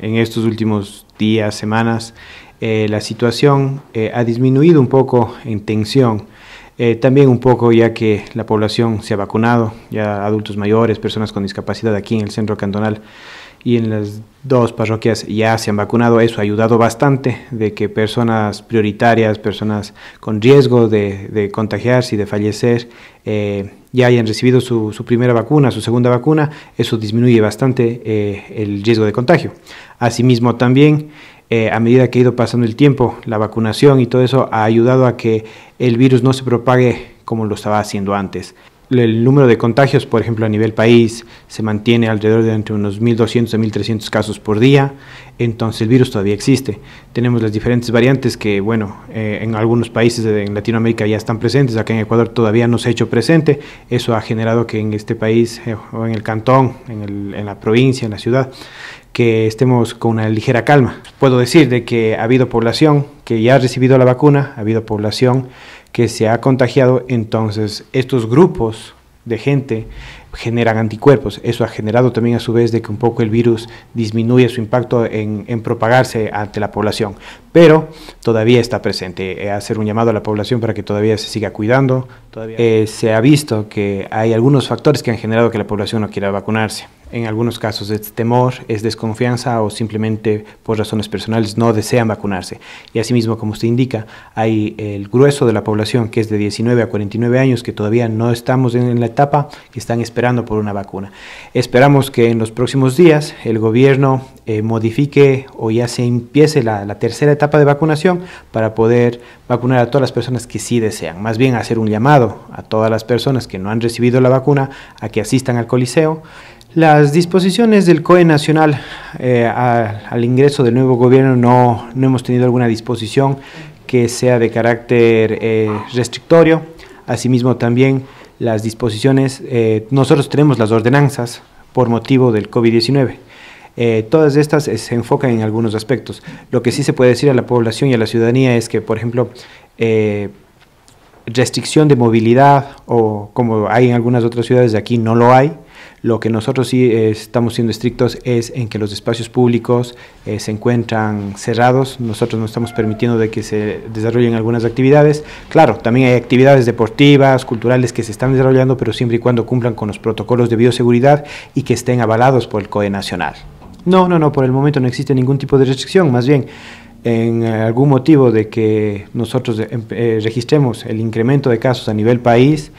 en estos últimos días, semanas, eh, la situación eh, ha disminuido un poco en tensión. Eh, también un poco ya que la población se ha vacunado, ya adultos mayores, personas con discapacidad aquí en el centro cantonal y en las dos parroquias ya se han vacunado. Eso ha ayudado bastante de que personas prioritarias, personas con riesgo de, contagiarse y de fallecer, eh, ya hayan recibido su, primera vacuna, su segunda vacuna. Eso disminuye bastante eh, el riesgo de contagio. Asimismo, también, eh, a medida que ha ido pasando el tiempo, la vacunación y todo eso ha ayudado a que el virus no se propague como lo estaba haciendo antes el número de contagios, por ejemplo, a nivel país, se mantiene alrededor de entre unos 1.200 a 1.300 casos por día, entonces el virus todavía existe. Tenemos las diferentes variantes que, bueno, eh, en algunos países de, Latinoamérica ya están presentes, acá en Ecuador todavía no se ha hecho presente, eso ha generado que en este país, eh, o en el cantón, en, en la provincia, en la ciudad, que estemos con una ligera calma. Puedo decir de que ha habido población ya ha recibido la vacuna, ha habido población que se ha contagiado, entonces estos grupos de gente generan anticuerpos. Eso ha generado también a su vez de que un poco el virus disminuye su impacto en, propagarse ante la población, pero todavía está presente. Eh, hacer un llamado a la población para que todavía se siga cuidando. Todavía. Eh, se ha visto que hay algunos factores que han generado que la población no quiera vacunarse. En algunos casos es temor, es desconfianza o simplemente por razones personales no desean vacunarse. Y asimismo, como usted indica, hay el grueso de la población que es de 19 a 49 años que todavía no estamos en la etapa que están esperando por una vacuna. Esperamos que en los próximos días el gobierno eh, modifique o ya se empiece la, tercera etapa de vacunación para poder vacunar a todas las personas que sí desean. Más bien hacer un llamado a todas las personas que no han recibido la vacuna a que asistan al Coliseo. Las disposiciones del COE Nacional eh, al ingreso del nuevo gobierno no, no hemos tenido alguna disposición que sea de carácter eh, restrictorio. Asimismo, también las disposiciones, eh, nosotros tenemos las ordenanzas por motivo del COVID-19. Eh, todas estas se enfocan en algunos aspectos. Lo que sí se puede decir a la población y a la ciudadanía es que, por ejemplo, eh, restricción de movilidad o como hay en algunas otras ciudades de aquí no lo hay, lo que nosotros sí eh, estamos siendo estrictos es en que los espacios públicos eh, se encuentran cerrados. Nosotros no estamos permitiendo de que se desarrollen algunas actividades. Claro, también hay actividades deportivas, culturales que se están desarrollando, pero siempre y cuando cumplan con los protocolos de bioseguridad y que estén avalados por el COE Nacional. No, no, no, por el momento no existe ningún tipo de restricción, más bien en eh, algún motivo de que nosotros em, registremos el incremento de casos a nivel país,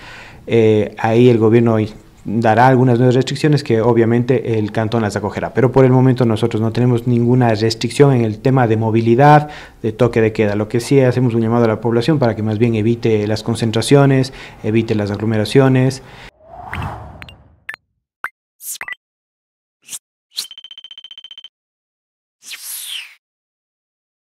ahí el gobierno dará algunas nuevas restricciones que obviamente el cantón las acogerá. Pero por el momento nosotros no tenemos ninguna restricción en el tema de movilidad, de toque de queda. Lo que sí hacemos un llamado a la población para que más bien evite las concentraciones, evite las aglomeraciones.